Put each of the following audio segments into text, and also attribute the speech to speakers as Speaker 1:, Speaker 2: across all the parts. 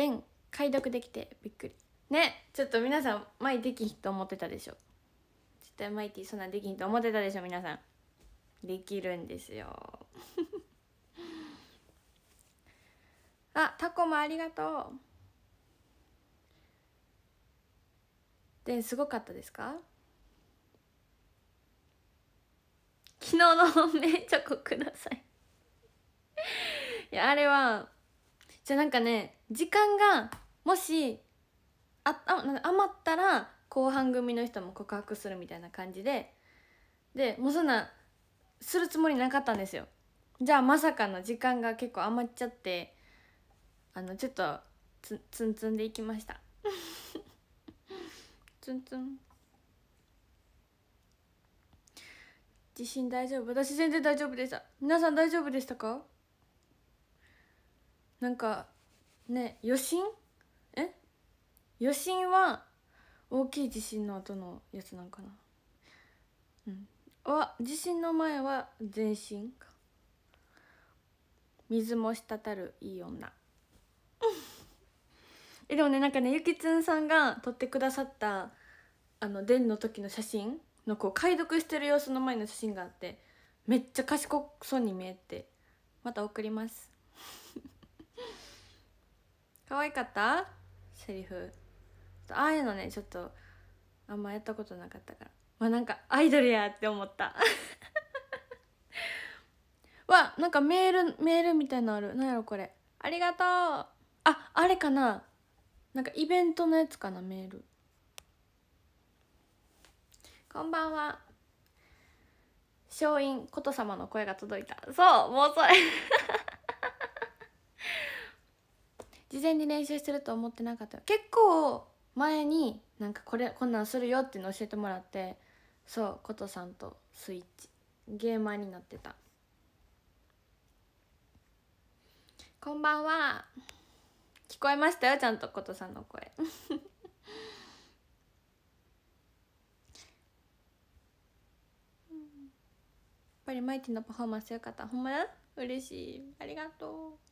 Speaker 1: ん解読できてびっくりねちょっと皆さんマイできひんと思ってたでしょ絶対マイティそんなできひんと思ってたでしょ皆さんできるんですよ あタコもありがとうですごかったですか昨日の本命チョコくださいいやあれはじゃあなんかね時間がもしああ余ったら後半組の人も告白するみたいな感じででもうそんなするつもりなかったんですよじゃあまさかの時間が結構余っちゃってあのちょっとつツンツンでいきました ツンツン地震大丈夫私全然大丈夫でした皆さん大丈夫でしたかなんかね余震え余震は大きい地震の後のやつなんかなうんは地震の前は全身か水も滴るいい女 えでもねなんかねゆきつんさんが撮ってくださったあの伝の時の写真のこう解読してる様子の前の写真があってめっちゃ賢そうに見えてまた送ります可愛かったセリフああいうのねちょっとあんまやったことなかったからまあなんかアイドルやって思った わなんかメールメールみたいのある何やろこれありがとうああれかななんかイベントのやつかなメールこんばんは松陰琴様の声が届いたそうもうそれ事前に練習してると思ってなかった結構前になんかこれこんなんするよっていうの教えてもらってそう琴さんとスイッチゲーマーになってたこんばんは聞こえましたよちゃんと琴さんの声 やっぱりマイティのパフォーマンスよかったほんま嬉しいありがとう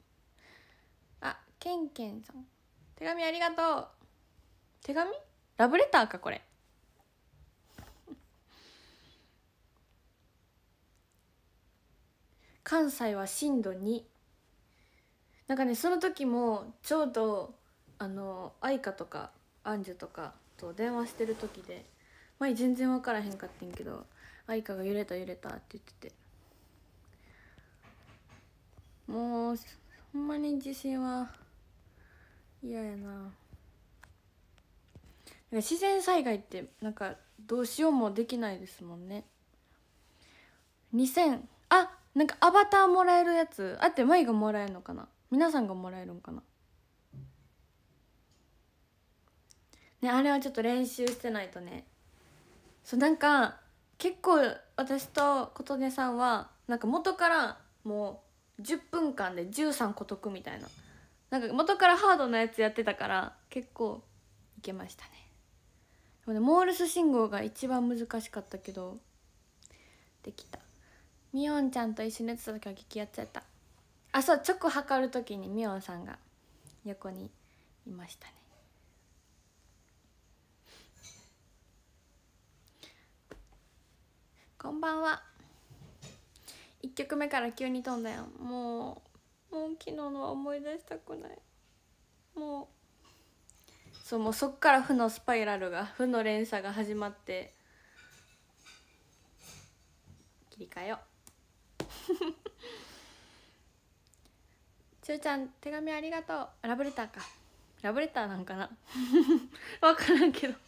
Speaker 1: けんけんさん手紙ありがとう手紙ラブレターかこれ 関西は震度なんかねその時もちょうどあの愛花とかアンジュとかと電話してる時で前全然分からへんかってんけど愛花が「揺れた揺れた」って言っててもうほんまに自信は嫌やな自然災害ってなんかどうしようもできないですもんね2000あなんかアバターもらえるやつあって舞がもらえるのかな皆さんがもらえるんかなねあれはちょっと練習してないとねそうなんか結構私と琴音さんはなんか元からもう10分間で13個解くみたいななんか元からハードなやつやってたから結構いけましたねでもねモールス信号が一番難しかったけどできたみおんちゃんと一緒にやってた時は激やっちゃったあそうチョコ測る時にみおんさんが横にいましたねこんばんは1曲目から急に飛んだよもうもう昨日のは思い出したくないもうそうもうそっから負のスパイラルが負の連鎖が始まって切り替えよう ちゅうちゃん手紙ありがとうラブレターかラブレターなんかな分 からんけど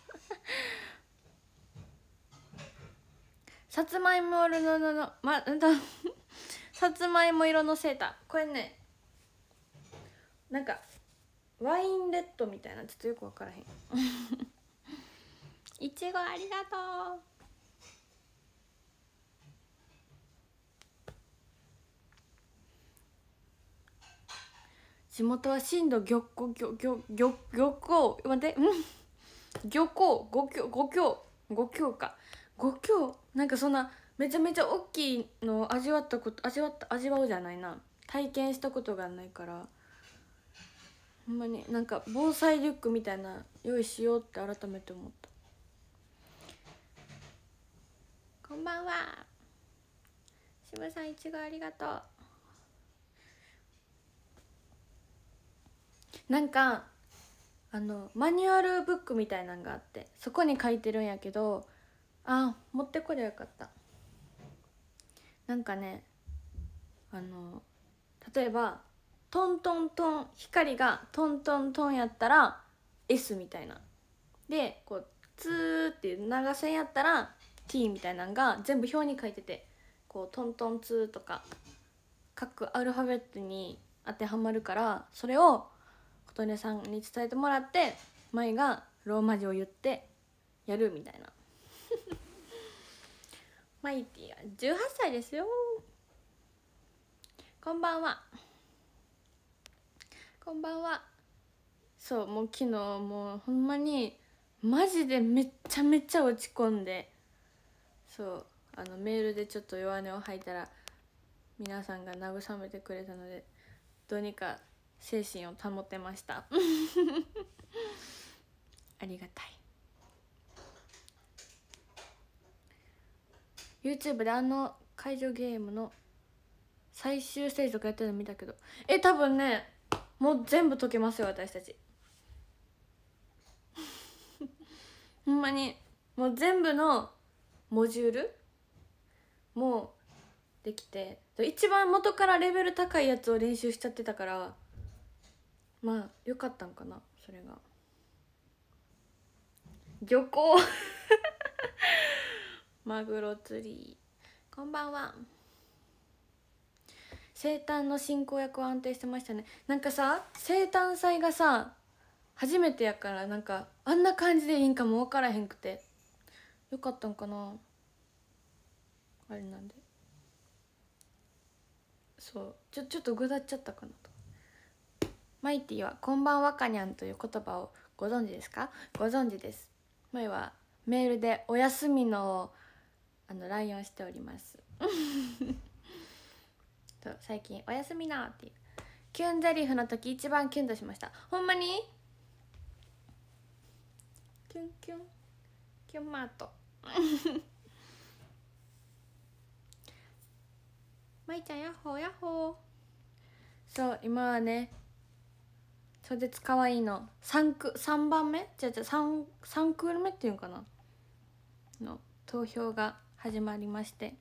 Speaker 1: さつまいものののまださつまいも色のセーターこれねなんかワインレッドみたいなちょっとよく分からへん いちごありがとう地元は震度漁港漁漁漁漁港待ってうん漁港五強五強五強か五強なんかそんなめちゃめちゃ大きいのを味わったこと味わった味わうじゃないな体験したことがないからほんまになんか防災リュックみたいな用意しようって改めて思ったこんばんはしさんいちごありがとうなんかあのマニュアルブックみたいなんがあってそこに書いてるんやけどあ持ってこりゃよかったなんかねあの例えばトントントン光がトントントンやったら S みたいなでこうツーっていう長線やったら T みたいなのが全部表に書いててこうトントンツーとか各アルファベットに当てはまるからそれを琴音さんに伝えてもらって舞がローマ字を言ってやるみたいなマイティは十八歳ですよこんばんはこんばんはそうもう昨日もうほんまにマジでめっちゃめちゃ落ち込んでそうあのメールでちょっと弱音を吐いたら皆さんが慰めてくれたのでどうにか精神を保てました ありがたい YouTube であの会場ゲームの最終ステージとかやってるの見たけどえ多分ねもう全部解けますよ私たち ほんまにもう全部のモジュールもうできて一番元からレベル高いやつを練習しちゃってたからまあよかったんかなそれが漁港マグロ釣りこんばんは生誕の進行役は安定してましたねなんかさ生誕祭がさ初めてやからなんかあんな感じでいいんかも分からへんくてよかったんかなあれなんでそうちょちょっとぐだっちゃったかなとマイティは「こんばんはかにゃん」という言葉をご存知ですかご存知ですマはメールで「お休みのあの LINE しておりますと 最近「おやすみな」っていうキュンゼリフの時一番キュンとしましたほんまにキュンキュンキュンマート まいちゃんやっほーやっほーそう今はね超絶かわいいの 3, く3番目じゃじゃ三3クール目っていうかなの投票が始まりまして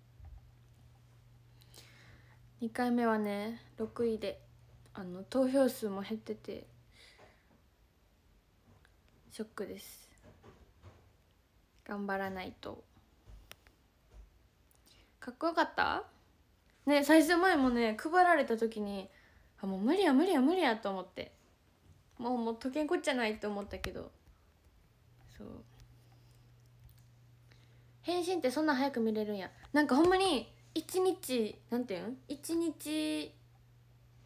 Speaker 1: 2回目はね6位であの投票数も減っててショックです頑張らないとかっこよかったね最初前もね配られた時にあもう無理や無理や無理やと思ってもうもう時計こっちゃないと思ったけどそう返信ってそんな早く見れるんやなんかほんまに一日なんていうん一日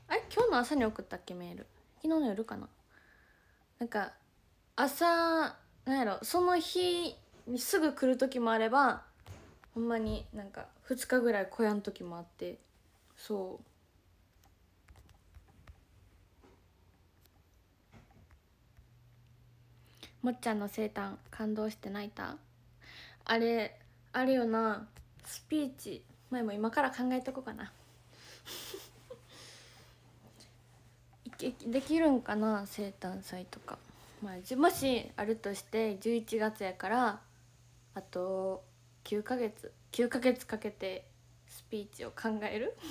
Speaker 1: あれ今日の朝に送ったっけメール昨日の夜かななんか朝なんやろその日にすぐ来る時もあればほんまになんか2日ぐらい小屋の時もあってそうもっちゃんの生誕感動して泣いたあれあるよなスピーチ前も今から考えとこうかな できるんかな生誕祭とか、まあ、もしあるとして11月やからあと9ヶ月9ヶ月かけてスピーチを考える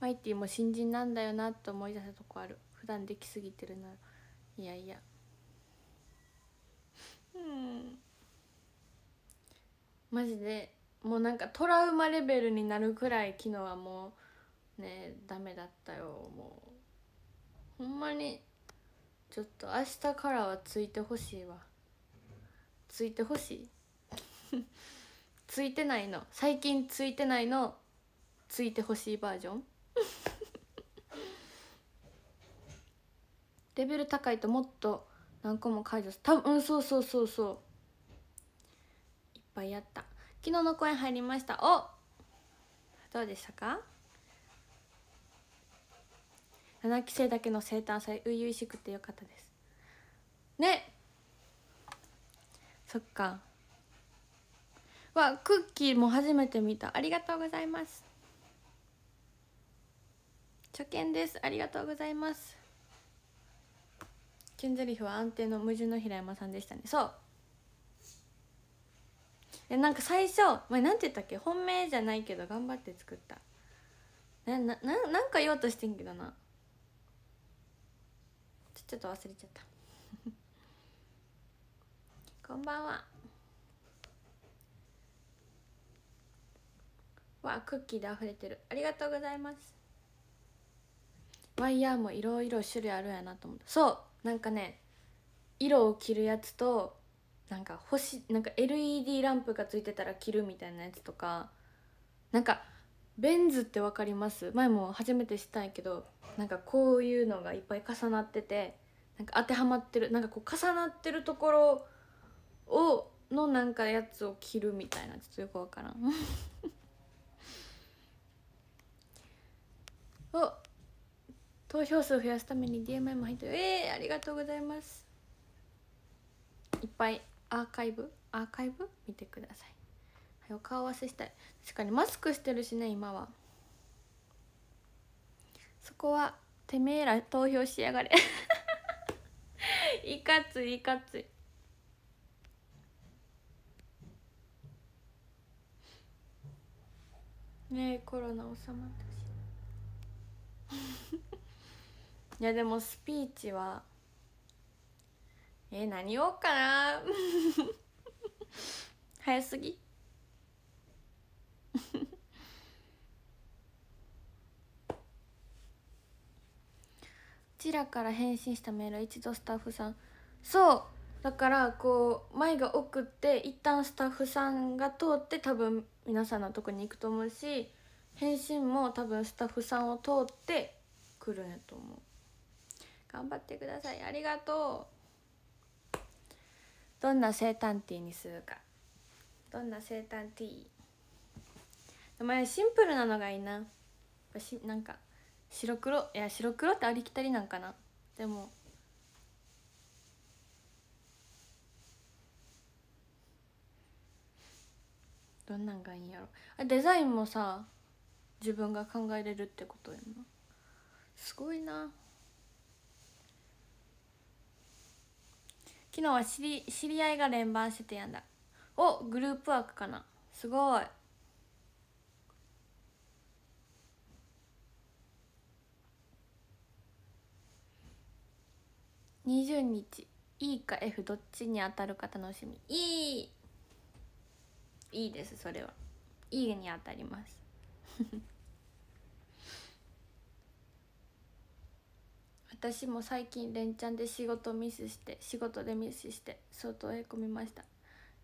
Speaker 1: マイティも新人なんだよなと思い出したとこある普段できすぎてるないやいやうんマジでもうなんかトラウマレベルになるくらい昨日はもうねダメだったよもうほんまにちょっと明日からはついてほしいわついてほしいついてないの最近ついてないのついてほしいバージョンレベル高いともっと何個も解除す多分そうそうそうそういっぱいやった昨日の公演入りましたおどうでしたか7期生だけの生誕祭初々しくてよかったですねそっかわクッキーも初めて見たありがとうございます初見ですありがとうございますンゼリフは安定の矛盾の平山さんでしたねそうえなんか最初前なんて言ったっけ本命じゃないけど頑張って作ったなななんか言おうとしてんけどなちょっと忘れちゃった こんばんはわクッキーで溢れてるありがとうございますワイヤーもいろいろ種類あるやなと思ったそうなんかね色を着るやつとなんか星なんか LED ランプがついてたら着るみたいなやつとかなんかベンズって分かります前も初めてしたいけどなんかこういうのがいっぱい重なっててなんか当てはまってるなんかこう重なってるところをのなんかやつを着るみたいなちょっとよく分からん お投票数増やすために DMM 入ってるえー、ありがとうございますいっぱいアーカイブアーカイブ見てくださいはいお顔合わせしたい確かにマスクしてるしね今はそこはてめえら投票しやがれいかついいかついねえコロナ収まってほしいいやでもスピーチはえー、何言おうかな 早すぎちらから返信したメール一度スタッフさんそうだからこう舞が送って一旦スタッフさんが通って多分皆さんのとこに行くと思うし返信も多分スタッフさんを通って来るんやと思う頑張ってくださいありがとうどんな生誕ティーにするかどんな生誕ティー名前シンプルなのがいいなしなんか白黒いや白黒ってありきたりなんかなでもどんなんがいいんやろあデザインもさ自分が考えれるってことやなすごいな昨日は知り知り合いが連番しててやんだおグループワークかなすごい20日 E か F どっちに当たるか楽しみいいいいですそれはいいに当たります 私も最近連チャンで仕事ミスして仕事でミスして相当へこみました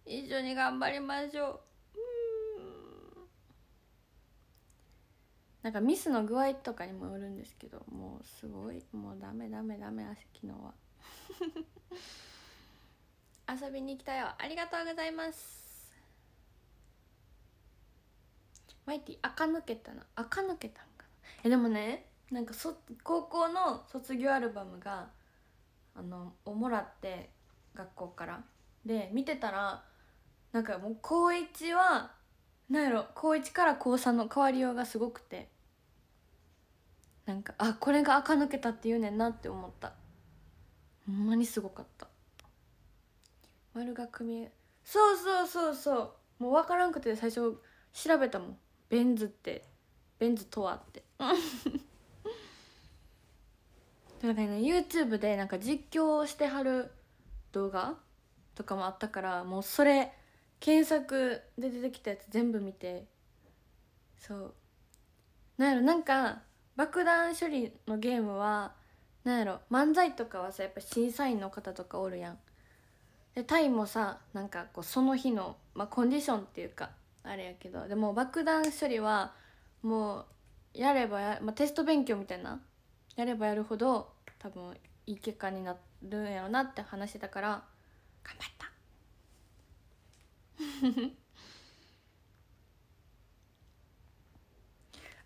Speaker 1: 一緒に頑張りましょううんなんかミスの具合とかにもよるんですけどもうすごいもうダメダメダメ昨日は 遊びに来たよありがとうございますマイティ垢抜けたな垢抜けたんかなえでもねなんかそ高校の卒業アルバムがあのをもらって学校からで見てたらなんかもう高1は何やろ高1から高3の変わりようがすごくてなんかあこれが垢抜けたって言うねんなって思ったほんまにすごかった丸が組みそうそうそうそうもう分からんくて最初調べたもんベンズってベンズとはって だからね YouTube でなんか実況してはる動画とかもあったからもうそれ検索で出てきたやつ全部見てそうなんやろなんか爆弾処理のゲームはなんやろ漫才とかはさやっぱ審査員の方とかおるやんでタイもさなんかこうその日の、まあ、コンディションっていうかあれやけどでも爆弾処理はもうやればや、まあ、テスト勉強みたいなやればやるほど多分いい結果になるんやろなって話してたから頑張っ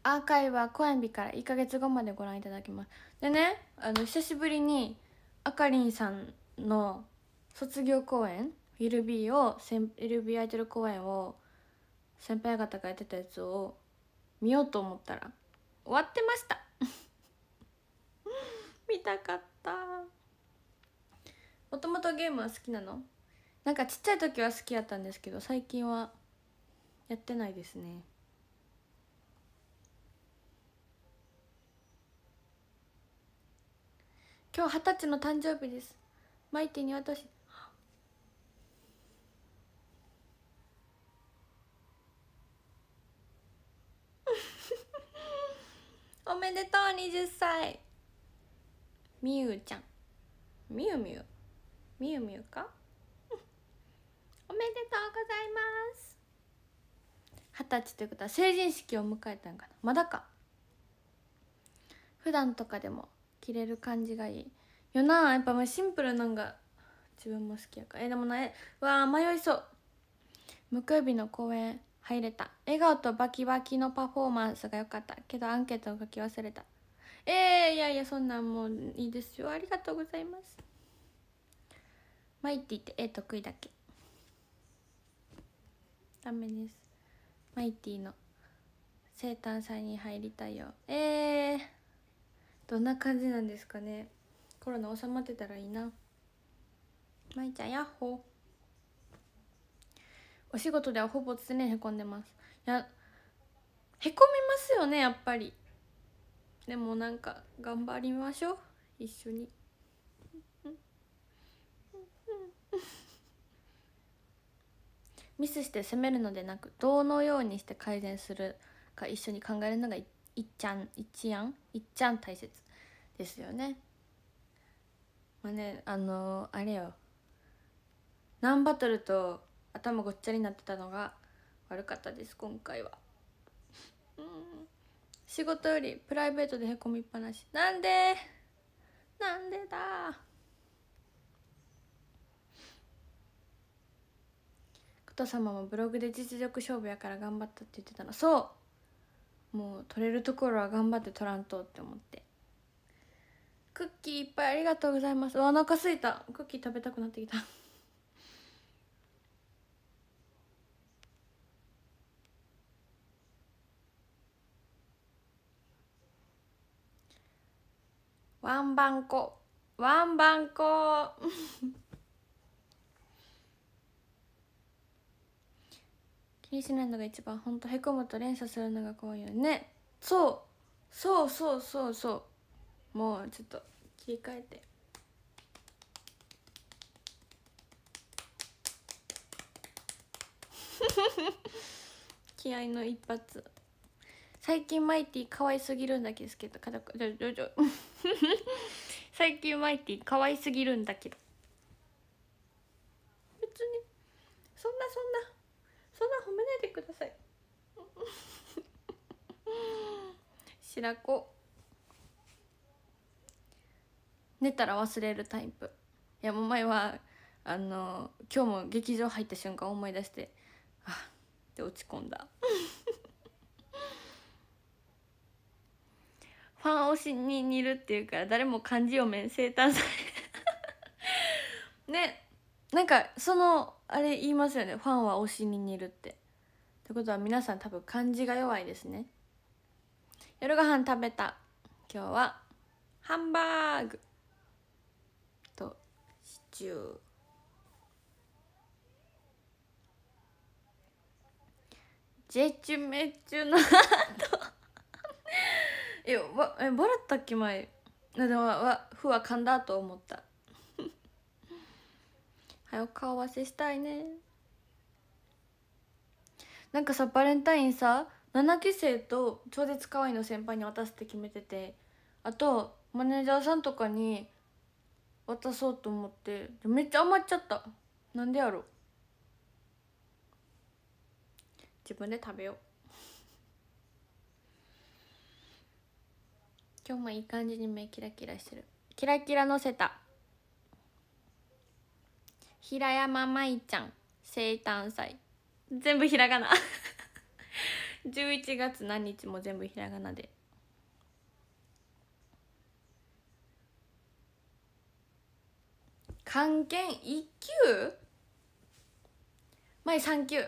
Speaker 1: た アーカイブは公演日から1か月後までご覧いただきますでねあの久しぶりにあかりんさんの卒業公演 LB を LB アイドル公演を先輩方がやってたやつを見ようと思ったら終わってました見たかったもともとゲームは好きなのなんかちっちゃい時は好きやったんですけど最近はやってないですね今日二十歳の誕生日ですマイティに私 おめでとう20歳みゆちゃんみゆみゆみゆみゆかおめでとうございます二十歳ということは成人式を迎えたんかなまだか普段とかでも着れる感じがいいよなやっぱもうシンプルなんが自分も好きやからえでもなえわあ迷いそう無くびの公演入れた笑顔とバキバキのパフォーマンスが良かったけどアンケートを書き忘れたえー、いやいやそんなんもういいですよありがとうございますマイティって絵得意だけダメですマイティの生誕祭に入りたいよえー、どんな感じなんですかねコロナ収まってたらいいなまいちゃんやっほお仕事ではほぼ常にへこんでますいやへこみますよねやっぱりでもなんか頑張りましょう一緒に。ミスして責めるのでなくどのようにして改善するか一緒に考えるのがいっちゃんんいっちゃん大切ですよね。まあねあのー、あれよ何バトルと頭ごっちゃになってたのが悪かったです今回は。うん仕事よりプライベートでへこみっぱなしなんでなんでだ琴様もブログで実力勝負やから頑張ったって言ってたのそうもう取れるところは頑張って取らんとって思ってクッキーいっぱいありがとうございますお腹すいたクッキー食べたくなってきたワンバンコワンバンコ 気にしないのが一番ほんとへこむと連鎖するのが怖いよねそうそうそうそうそうもうちょっと切り替えて。気合の一発最近マイティ可愛すぎるんだけどかっくちょちょちょ 最近マイティ可愛すぎるんだけど別にそんなそんなそんな褒めないでください 白子寝たら忘れるタイプいやもう前はあの今日も劇場入った瞬間思い出してあって落ち込んだファン推しに似るっていうから誰も漢字読めん生誕祭 ねなんかそのあれ言いますよねファンは推しに似るってってことは皆さん多分漢字が弱いですね夜ご飯食べた今日はハンバーグとシチュージェチュメチュの後えわえ笑ったっけ前でもわふわ噛んだと思ったはよ 顔合わせしたいねなんかさバレンタインさ7期生と超絶可愛いの先輩に渡すって決めててあとマネージャーさんとかに渡そうと思ってめっちゃ余っちゃったなんでやろ自分で食べよう今日もいい感じに目キラキラしてるキラキラのせた平山舞ちゃん生誕祭全部ひらがな11 月何日も全部ひらがなで漢検1級前3級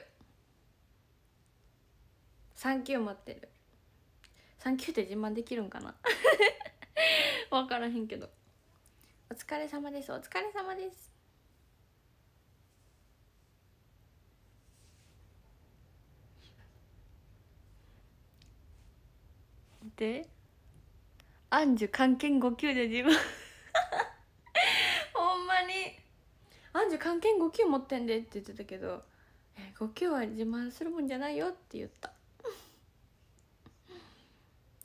Speaker 1: 3級持ってる産級って自慢できるんかな分 からへんけどお疲れ様ですお疲れ様ですでアンジュ関係5級で自分 ほんまに「アンジュ関係5級持ってんで」って言ってたけど「え5級は自慢するもんじゃないよ」って言った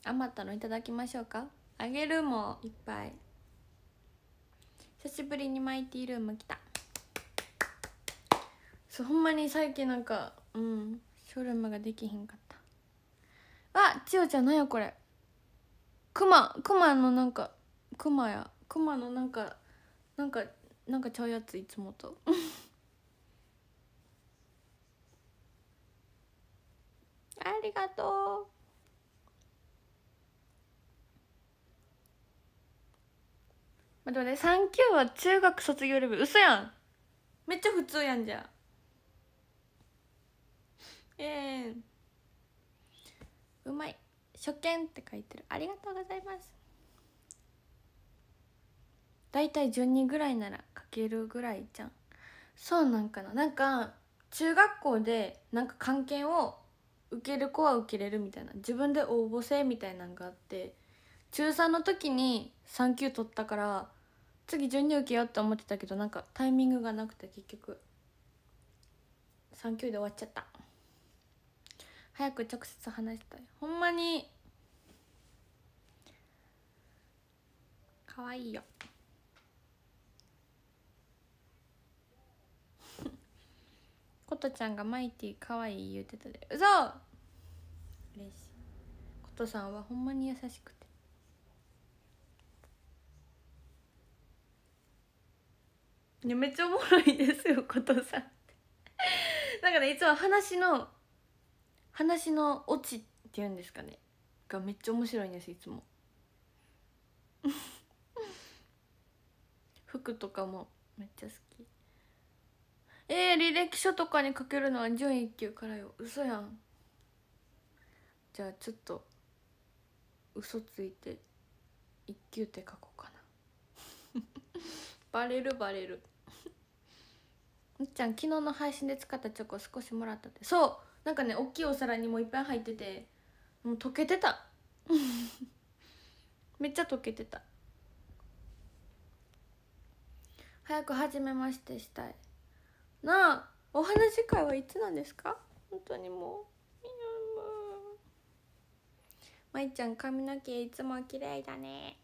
Speaker 1: 余ったのいただきましょうかあげるもいっぱい久しぶりにマイティールーム来たそうほんまに最近なんかうんショールームができひんかったあ千代ちゃん何やこれクマクマのなんかクマやクマのなんかなんかなんかちゃうやついつもと ありがとうまあ、でもね3級は中学卒業レベル嘘やんめっちゃ普通やんじゃんええー、うまい初見って書いてるありがとうございます大体12ぐらいなら書けるぐらいじゃんそうなんかななんか中学校でなんか関係を受ける子は受けれるみたいな自分で応募制みたいなんがあって中3の時に3級取ったから次順に受けようと思ってたけどなんかタイミングがなくて結局3級で終わっちゃった早く直接話したいほんまにかわいいよこと ちゃんがマイティかわいい言うてたでうそ嬉しいことさんはほんまに優しくていめっちゃおもろいですよことさんなんかねいつも話の話のオチっていうんですかねがめっちゃ面白いんですいつも 服とかもめっちゃ好きえー、履歴書とかに書けるのは準一級からよ嘘やんじゃあちょっと嘘ついて一級って書こうかなバレるバレるむっちゃん昨日の配信で使ったチョコ少しもらったってそうなんかね大きいお皿にもいっぱい入っててもう溶けてた めっちゃ溶けてた早く始めましてしたいなあお話会はいつなんですか本当にもうまいちゃん髪の毛いつも綺麗だね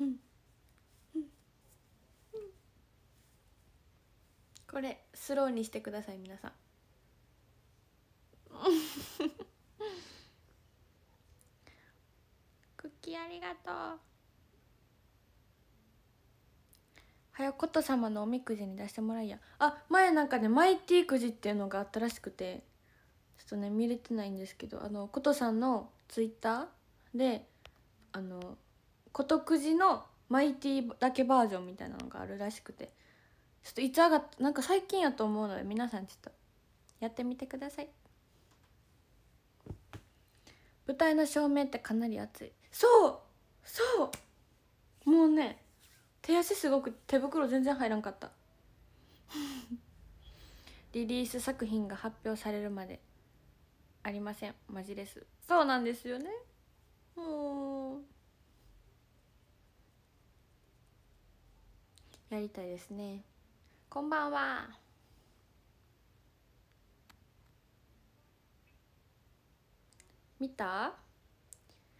Speaker 1: うんこれスローにしてください皆さんクッキーありがとう早こ様のおみくじに出してもらいやあ前なんかねマイティくじっていうのがあったらしくてちょっとね見れてないんですけどあのことさんのツイッターであのことくじのマイティだけバージョンみたいなのがあるらしくてちょっといつ上がったなんか最近やと思うので皆さんちょっとやってみてください舞台の照明ってかなり熱いそうそうもうね手足すごく手袋全然入らんかった リリース作品が発表されるまでありませんマジですそうなんですよねもうやりたいですねこんばんは。見た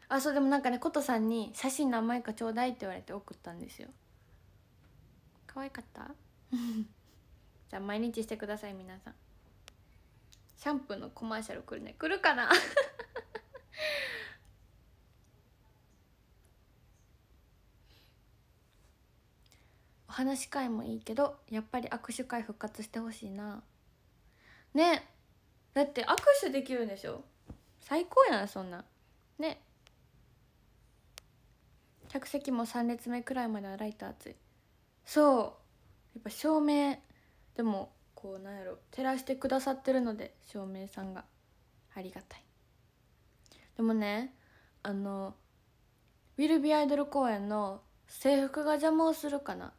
Speaker 1: あそうでもなんかねことさんに「写真何枚かちょうだい」って言われて送ったんですよ可愛かった じゃあ毎日してください皆さんシャンプーのコマーシャル来るね来るかな話し会もいいけどやっぱり握手会復活してほしいなねだって握手できるんでしょ最高やんそんなね客席も3列目くらいまではライト熱いそうやっぱ照明でもこうなんやろ照らしてくださってるので照明さんがありがたいでもねあの「ウィルビアイドル公演の制服が邪魔をするかな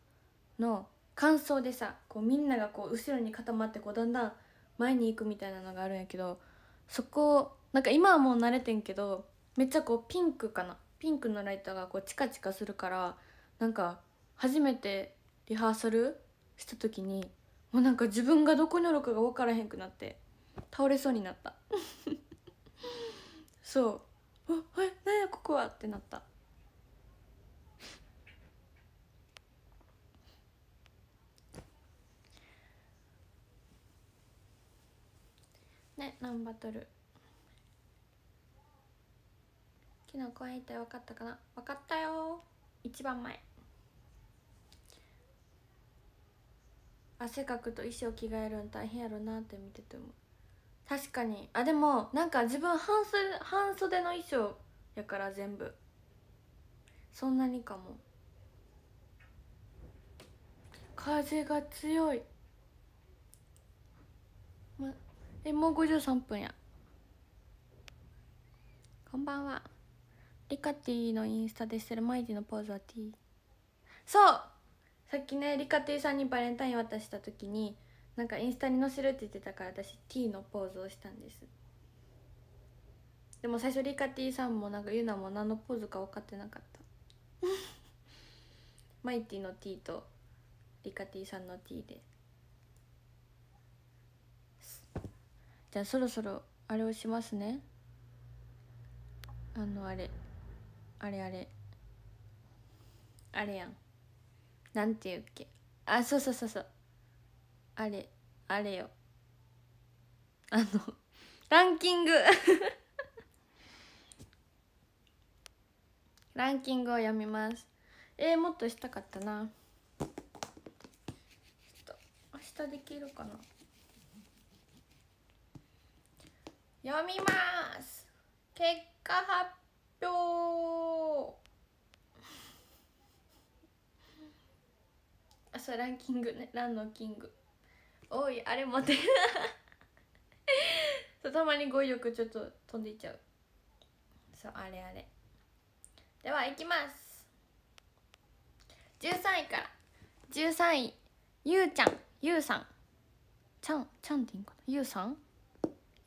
Speaker 1: の感想でさこうみんながこう後ろに固まってこうだんだん前に行くみたいなのがあるんやけどそこなんか今はもう慣れてんけどめっちゃこうピンクかなピンクのライトがこうチカチカするからなんか初めてリハーサルした時にもうなんか自分がどこにおるかが分からへんくなって倒れそうになった そう「あえなんやここは」ってなったね何バトル昨日公演行って分かったかな分かったよ一番前汗かくと衣装着替えるん大変やろなって見てても確かにあでもなんか自分半袖半袖の衣装やから全部そんなにかも風が強いえもう53分やこんばんはリカティのインスタでしてるマイティのポーズは T そうさっきねリカティさんにバレンタイン渡した時になんかインスタに載せるって言ってたから私 T のポーズをしたんですでも最初リカティさんもなんかユナも何のポーズか分かってなかった マイティの T とリカティさんの T でじゃあそろそろあれをしますねあのあれあれあれあれやんなんていうっけあそうそうそうそうあれあれよあのランキング ランキングを読みますえー、もっとしたかったなちょっと明日できるかな読みます結果発表あそうランキングねランのキングおいあれ持てる そうたまに語彙力ちょっと飛んでいっちゃうそうあれあれではいきます13位から13位ゆうちゃんゆうさんちゃんちゃんっていいんかなゆうさん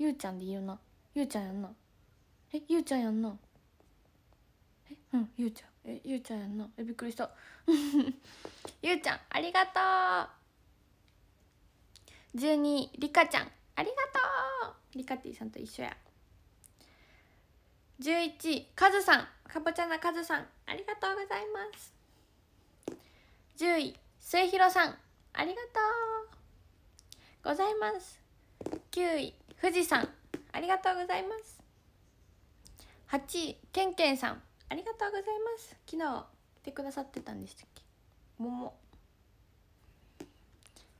Speaker 1: ゆうちゃんでいいよなゆうちゃんやんなえゆうちゃんやんなえうんゆうちゃんえゆうちゃんやんなえびっくりした ゆうちゃんありがとう12りかちゃんありがとうりかてぃさんと一緒や11かずさんかぼちゃなかずさんありがとうございます10位末広さんありがとうございます9位富士山ありがとうございます8位けんけんさんありがとうございます昨日来てくださってたんでしたっけもも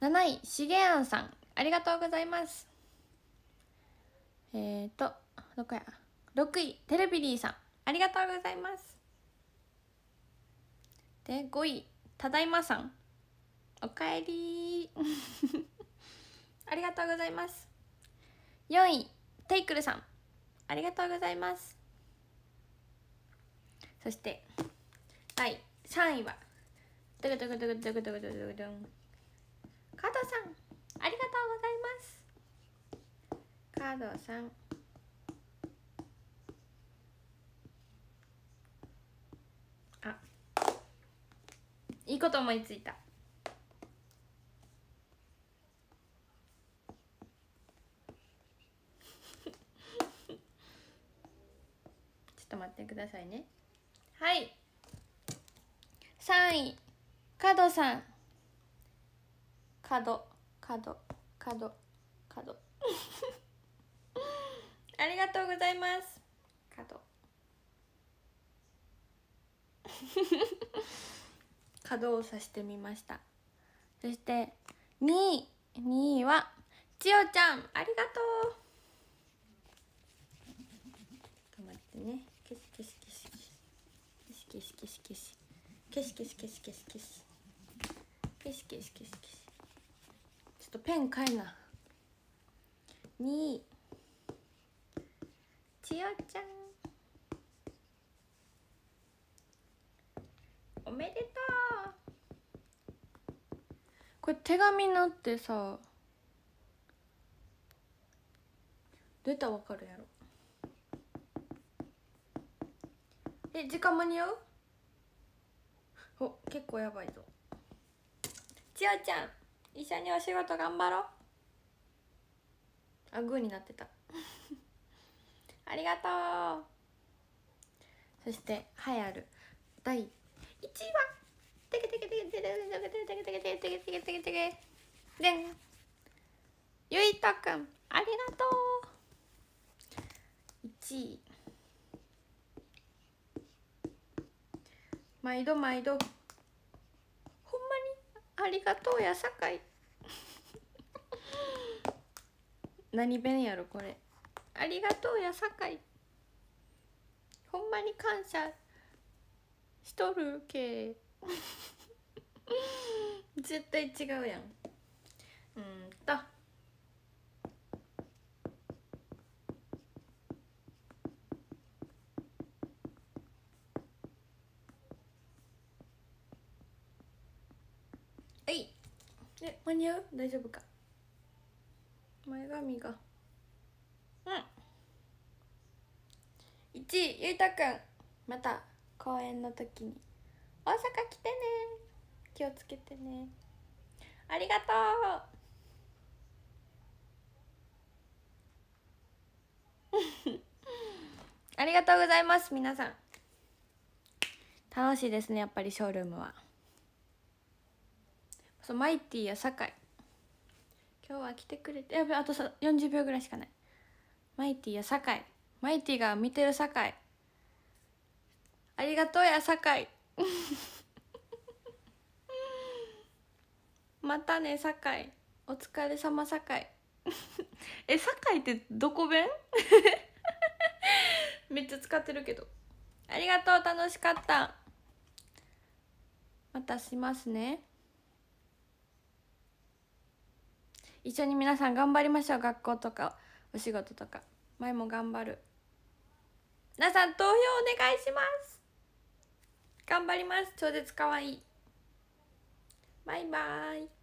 Speaker 1: 7位しげあんさんありがとうございますえっ、ー、とどこや6位テレビリーさんありがとうございますで5位ただいまさんおかえり ありがとうございます4位テイクルさんありがとうございますそして第3位はドゥドゥドゥドゥドゥドゥドゥドゥ加藤さんありがとうございます加藤さんあいいこと思いついたと待ってくださいねはい3位角さん角角角角 ありがとうございます角 角を指してみましたそして2位2位は千代ちゃんありがとう頑張ってね消し消し消し消し消し消し消し消し消し消し消し消し消し消し消しちょっとペン変えな2千代ちゃんおめでとうこれ手紙なってさどうやったら分かるやろえ時間間に合うお結構やばいぞ千代ちゃん一緒にお仕事頑張ろうあグーになってた ありがとうそしてはやる第1位はテケテケテケテケテケテケテケテケテケテケテケテケでんゆいとくんありがとう1位毎度毎度ほんまにありがとうやさかい何弁やろこれありがとうやさかいほんまに感謝しとるけ 絶対違うやんうんとに合う大丈夫か前髪がうん1位ゆうたくんまた公演の時に大阪来てね気をつけてねありがとう ありがとうございます皆さん楽しいですねやっぱりショールームは。そうマイティや酒井今日は来てくれてやべあとさ40秒ぐらいしかないマイティや酒井マイティが見てる酒井ありがとうや酒井 またね酒井お疲れ様酒井 え酒井ってどこ弁 めっちゃ使ってるけどありがとう楽しかったまたしますね一緒に皆さん頑張りましょう学校とかお仕事とか前も頑張る皆さん投票お願いします頑張ります超絶かわいいバイバーイ